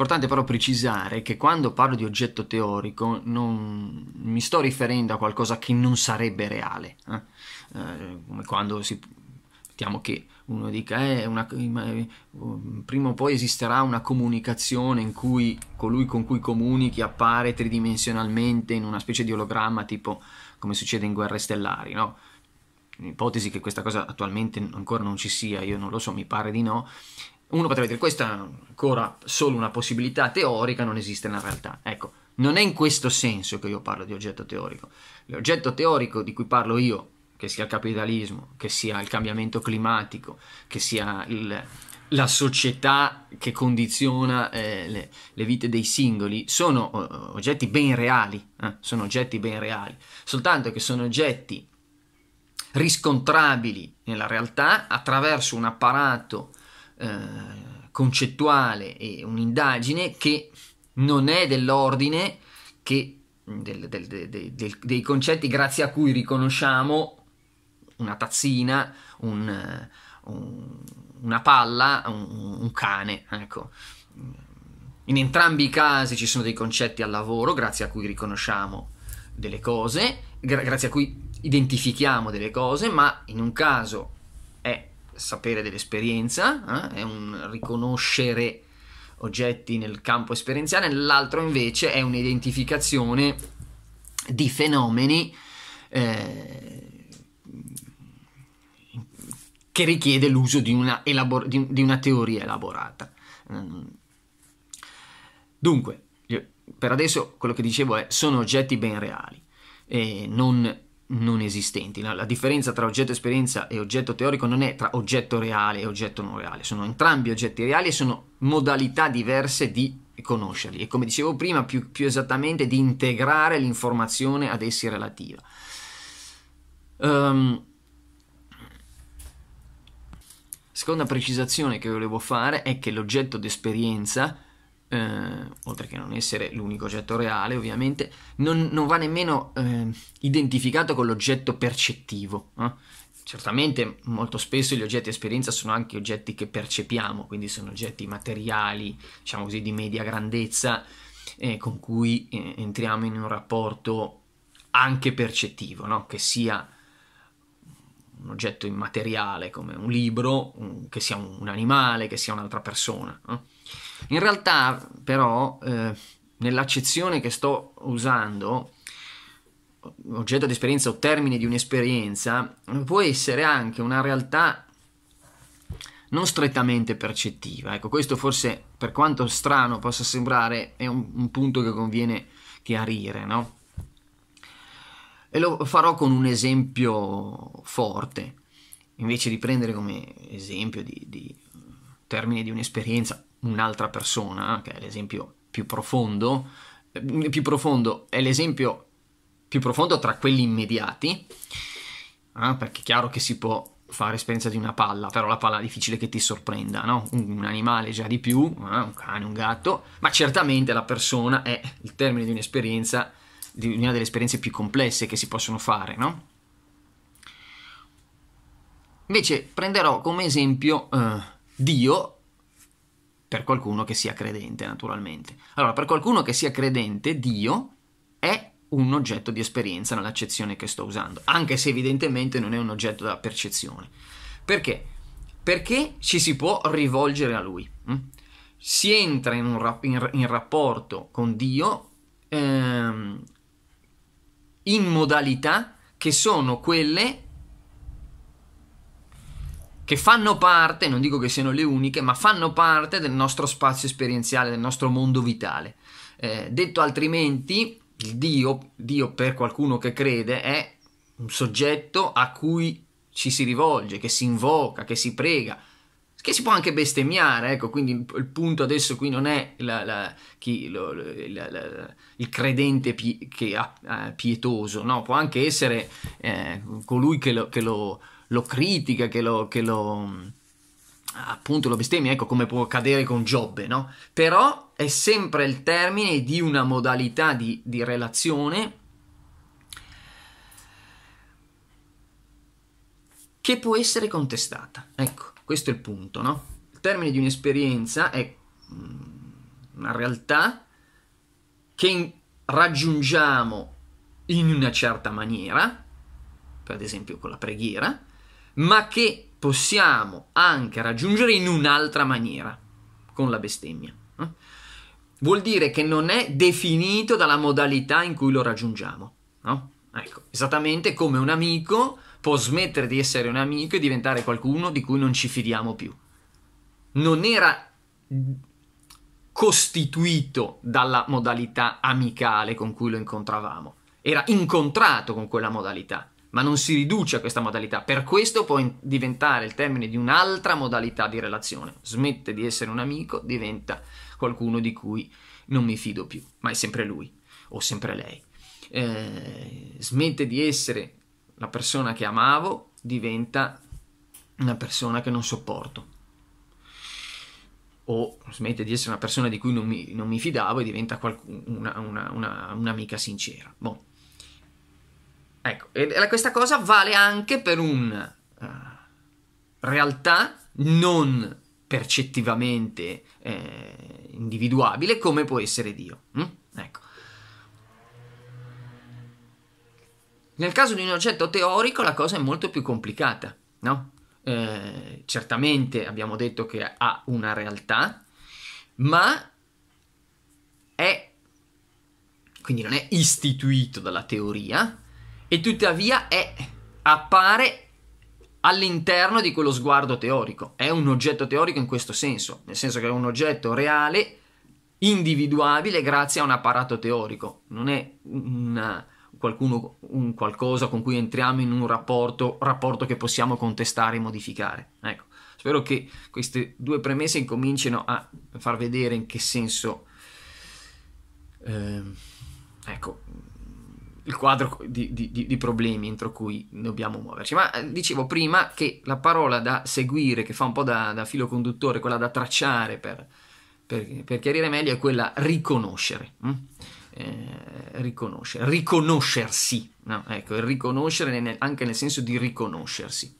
Importante però precisare che quando parlo di oggetto teorico non mi sto riferendo a qualcosa che non sarebbe reale, eh? Eh, come quando si diciamo che uno dica eh, una, um, prima o poi esisterà una comunicazione in cui colui con cui comunichi appare tridimensionalmente in una specie di ologramma tipo come succede in Guerre Stellari, no? Ipotesi che questa cosa attualmente ancora non ci sia, io non lo so, mi pare di no, uno potrebbe dire questa è ancora solo una possibilità teorica, non esiste nella realtà. Ecco, non è in questo senso che io parlo di oggetto teorico. L'oggetto teorico di cui parlo io, che sia il capitalismo, che sia il cambiamento climatico, che sia il, la società che condiziona eh, le, le, vite dei singoli, sono uh, oggetti ben reali, eh? sono oggetti ben reali, soltanto che sono oggetti riscontrabili nella realtà attraverso un apparato eh, concettuale e un'indagine che non è dell'ordine che, del, del, del, dei concetti grazie a cui riconosciamo una tazzina, un, eh, un, una palla, un, un cane. Ecco. In entrambi i casi ci sono dei concetti al lavoro grazie a cui riconosciamo delle cose, gra- grazie a cui identifichiamo delle cose, ma in un caso sapere dell'esperienza, eh? è un riconoscere oggetti nel campo esperienziale, l'altro invece è un'identificazione di fenomeni eh, che richiede l'uso di una, elabor- di, di una teoria elaborata. Dunque, per adesso quello che dicevo è sono oggetti ben reali e non non esistenti. La, la, differenza tra oggetto esperienza e oggetto teorico non è tra oggetto reale e oggetto non reale, sono entrambi oggetti reali e sono modalità diverse di conoscerli e come dicevo prima più, più esattamente di integrare l'informazione ad essi relativa. Um, seconda precisazione che volevo fare è che l'oggetto d'esperienza eh, oltre che non essere l'unico oggetto reale ovviamente, non, non va nemmeno eh, identificato con l'oggetto percettivo. Eh? Certamente molto spesso gli oggetti esperienza sono anche oggetti che percepiamo, quindi sono oggetti materiali, diciamo così, di media grandezza, eh, con cui eh, entriamo in un rapporto anche percettivo, no? che sia un oggetto immateriale come un libro, un, che sia un, un, animale, che sia un'altra persona. No? Eh. In realtà, però, eh, nell'accezione che sto usando, oggetto di esperienza o termine di un'esperienza, può essere anche una realtà non strettamente percettiva. Ecco, questo forse, per quanto strano possa sembrare, è un, un punto che conviene chiarire, no? E lo farò con un esempio forte, invece di prendere come esempio di, di termine di un'esperienza un'altra persona, che è l'esempio più profondo, eh, più profondo è l'esempio più profondo tra quelli immediati, eh, perché è chiaro che si può fare esperienza di una palla, però la palla è difficile che ti sorprenda, no? un, un animale già di più, eh, un cane, un gatto, ma certamente la persona è il termine di un'esperienza, di una delle esperienze più complesse che si possono fare, no? Invece prenderò come esempio eh, Dio per qualcuno che sia credente, naturalmente. Allora, per qualcuno che sia credente, Dio è un oggetto di esperienza nell'accezione che sto usando, anche se evidentemente non è un oggetto da percezione. Perché? Perché ci si può rivolgere a Lui. Mm? Si entra in, rap- in, in rapporto con Dio ehm, in modalità che sono quelle che fanno parte, non dico che siano le uniche, ma fanno parte del nostro spazio esperienziale, del nostro mondo vitale. Eh, detto altrimenti, Dio, Dio per qualcuno che crede è un soggetto a cui ci si rivolge, che si invoca, che si prega, che si può anche bestemmiare, ecco, quindi il, punto adesso qui non è la, la, chi, lo, la, il credente pie, che ha, pietoso, no, può anche essere eh, colui che lo, che lo, lo critica, che lo... Che appunto lo bestemmia, ecco come può accadere con Giobbe, no? Però è sempre il termine di una modalità di, di relazione che può essere contestata. Ecco, questo è il punto, no? Il termine di un'esperienza è mm, una realtà che in- raggiungiamo in una certa maniera, ad esempio con la preghiera, ma che possiamo anche raggiungere in un'altra maniera, con la bestemmia. Eh? Vuol dire che non è definito dalla modalità in cui lo raggiungiamo. No? Ecco, esattamente come un amico può smettere di essere un amico e diventare qualcuno di cui non ci fidiamo più. Non era costituito dalla modalità amicale con cui lo incontravamo, era incontrato con quella modalità, ma non si riduce a questa modalità. Per questo può diventare il termine di un'altra modalità di relazione. Smette di essere un amico, diventa qualcuno di cui non mi fido più, ma è sempre lui o sempre lei. Eh, smette di essere la persona che amavo diventa una persona che non sopporto. O smette di essere una persona di cui non mi, non mi fidavo e diventa qualcuno, una, una, una, un'amica sincera. Boh. Ecco, e questa cosa vale anche per una uh, eh, realtà non percettivamente eh, individuabile come può essere Dio. Hm? Nel caso di un oggetto teorico la cosa è molto più complicata, no? Eh, certamente abbiamo detto che ha una realtà, ma è quindi non è istituito dalla teoria e tuttavia è, appare all'interno di quello sguardo teorico. È un oggetto teorico in questo senso, nel senso che è un oggetto reale individuabile grazie a un apparato teorico, non è una qualcuno, un qualcosa con cui entriamo in un rapporto, rapporto che possiamo contestare e modificare. Ecco, spero che queste due premesse incomincino a far vedere in che senso eh, ecco, il quadro di, di, di, problemi entro cui dobbiamo muoverci. Ma eh, dicevo prima che la parola da seguire, che fa un po' da, da filo conduttore, quella da tracciare per, per, per chiarire meglio, è quella riconoscere. Hm? Eh, riconoscere, riconoscersi, no? ecco, riconoscere nel, anche nel senso di riconoscersi.